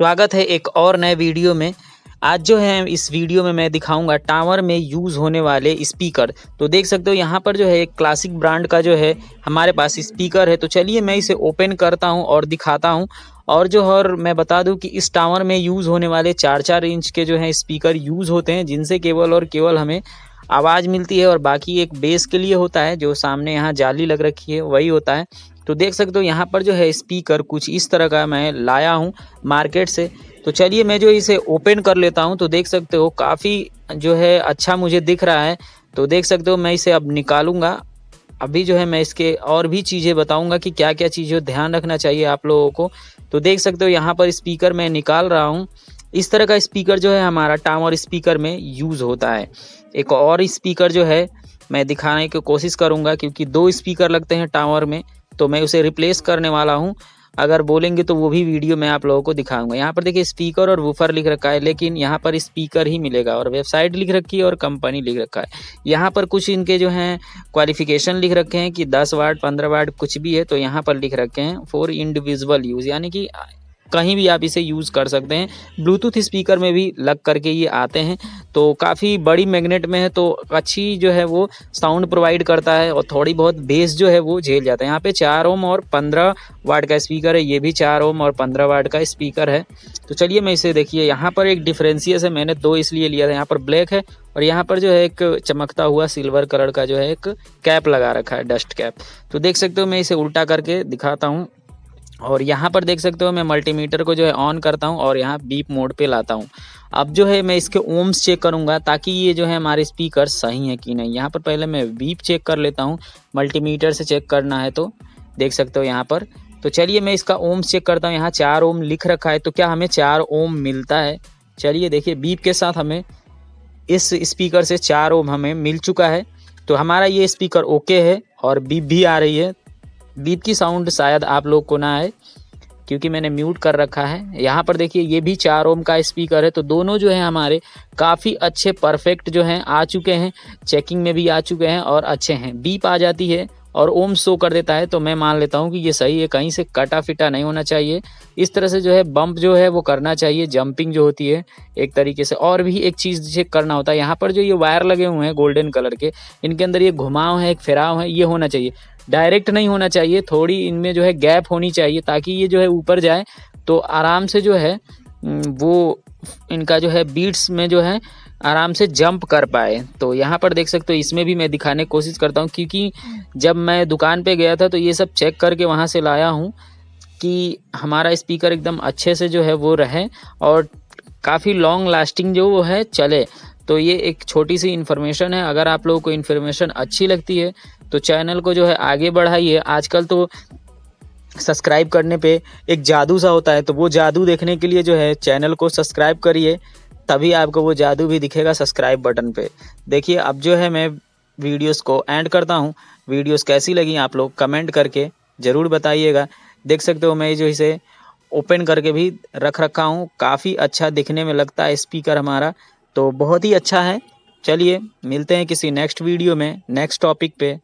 स्वागत है एक और नए वीडियो में आज जो है इस वीडियो में मैं दिखाऊंगा टावर में यूज़ होने वाले स्पीकर तो देख सकते हो यहाँ पर जो है एक क्लासिक ब्रांड का जो है हमारे पास स्पीकर है तो चलिए मैं इसे ओपन करता हूँ और दिखाता हूँ और जो और मैं बता दूँ कि इस टावर में यूज़ होने वाले चार चार इंच के जो हैं स्पीकर यूज़ होते हैं जिनसे केवल और केवल हमें आवाज़ मिलती है और बाकी एक बेस के लिए होता है जो सामने यहाँ जाली लग रखी है वही होता है तो देख सकते हो यहाँ पर जो है स्पीकर कुछ इस तरह का मैं लाया हूँ मार्केट से तो चलिए मैं जो इसे ओपन कर लेता हूँ तो देख सकते हो काफ़ी जो है अच्छा मुझे दिख रहा है तो देख सकते हो मैं इसे अब निकालूंगा अभी जो है मैं इसके और भी चीज़ें बताऊंगा कि क्या क्या चीज़ें ध्यान रखना चाहिए आप लोगों को तो देख सकते हो यहाँ पर स्पीकर मैं निकाल रहा हूँ इस तरह का स्पीकर जो है हमारा टावर स्पीकर में यूज़ होता है एक और स्पीकर जो है मैं दिखाने की कोशिश करूँगा क्योंकि दो स्पीकर लगते हैं टावर में तो मैं उसे रिप्लेस करने वाला हूँ अगर बोलेंगे तो वो भी वीडियो मैं आप लोगों को दिखाऊंगा यहाँ पर देखिए स्पीकर और वूफर लिख रखा है लेकिन यहाँ पर स्पीकर ही मिलेगा और वेबसाइट लिख रखी है और कंपनी लिख रखा है यहाँ पर कुछ इनके जो हैं क्वालिफिकेशन लिख रखे हैं कि दस वाट पंद्रह वाट कुछ भी है तो यहाँ पर लिख रखे हैं फॉर इंडिविजुअल यूज़ यानी कि कहीं भी आप इसे यूज़ कर सकते हैं ब्लूटूथ स्पीकर में भी लग करके ये आते हैं तो काफ़ी बड़ी मैग्नेट में है तो अच्छी जो है वो साउंड प्रोवाइड करता है और थोड़ी बहुत बेस जो है वो झेल जाता है यहाँ पे चार ओम और पंद्रह वाट का स्पीकर है ये भी चार ओम और पंद्रह वाट का स्पीकर है तो चलिए मैं इसे देखिए यहाँ पर एक डिफ्रेंसियस है मैंने दो इसलिए लिया था यहाँ पर ब्लैक है और यहाँ पर जो है एक चमकता हुआ सिल्वर कलर का जो है एक कैप लगा रखा है डस्ट कैप तो देख सकते हो मैं इसे उल्टा करके दिखाता हूँ और यहाँ पर देख सकते हो मैं मल्टीमीटर को जो है ऑन करता हूँ और यहाँ बीप मोड पे लाता हूँ अब जो है मैं इसके ओम्स चेक करूँगा ताकि ये जो है हमारे स्पीकर सही है कि नहीं यहाँ पर पहले मैं बीप चेक कर लेता हूँ मल्टीमीटर से चेक करना है तो देख सकते हो यहाँ पर तो चलिए मैं इसका ओम्स चेक करता हूँ यहाँ चार ओम लिख रखा है तो क्या हमें चार ओम मिलता है चलिए देखिए बीप के साथ हमें इस स्पीकर से चार ओम हमें मिल चुका है तो हमारा ये स्पीकर ओके है और बीप भी आ रही है बीप की साउंड शायद आप लोग को ना आए क्योंकि मैंने म्यूट कर रखा है यहाँ पर देखिए ये भी चार ओम का स्पीकर है तो दोनों जो है हमारे काफ़ी अच्छे परफेक्ट जो हैं आ चुके हैं चेकिंग में भी आ चुके हैं और अच्छे हैं बीप आ जाती है और ओम शो कर देता है तो मैं मान लेता हूँ कि ये सही है कहीं से कटा फिटा नहीं होना चाहिए इस तरह से जो है बम्प जो है वो करना चाहिए जंपिंग जो होती है एक तरीके से और भी एक चीज़ चेक करना होता है यहाँ पर जो ये वायर लगे हुए हैं गोल्डन कलर के इनके अंदर ये घुमाव है एक फेराव है ये होना चाहिए डायरेक्ट नहीं होना चाहिए थोड़ी इनमें जो है गैप होनी चाहिए ताकि ये जो है ऊपर जाए तो आराम से जो है वो इनका जो है बीट्स में जो है आराम से जंप कर पाए तो यहाँ पर देख सकते हो इसमें भी मैं दिखाने की कोशिश करता हूँ क्योंकि जब मैं दुकान पे गया था तो ये सब चेक करके वहाँ से लाया हूँ कि हमारा स्पीकर एकदम अच्छे से जो है वो रहे और काफ़ी लॉन्ग लास्टिंग जो वो है चले तो ये एक छोटी सी इन्फॉर्मेशन है अगर आप लोगों को इन्फॉर्मेशन अच्छी लगती है तो चैनल को जो है आगे बढ़ाइए आजकल तो सब्सक्राइब करने पे एक जादू सा होता है तो वो जादू देखने के लिए जो है चैनल को सब्सक्राइब करिए तभी आपको वो जादू भी दिखेगा सब्सक्राइब बटन पे देखिए अब जो है मैं वीडियोस को एंड करता हूँ वीडियोस कैसी लगी आप लोग कमेंट करके ज़रूर बताइएगा देख सकते हो मैं जो इसे ओपन करके भी रख रखा हूँ काफ़ी अच्छा दिखने में लगता है स्पीकर हमारा तो बहुत ही अच्छा है चलिए मिलते हैं किसी नेक्स्ट वीडियो में नेक्स्ट टॉपिक पे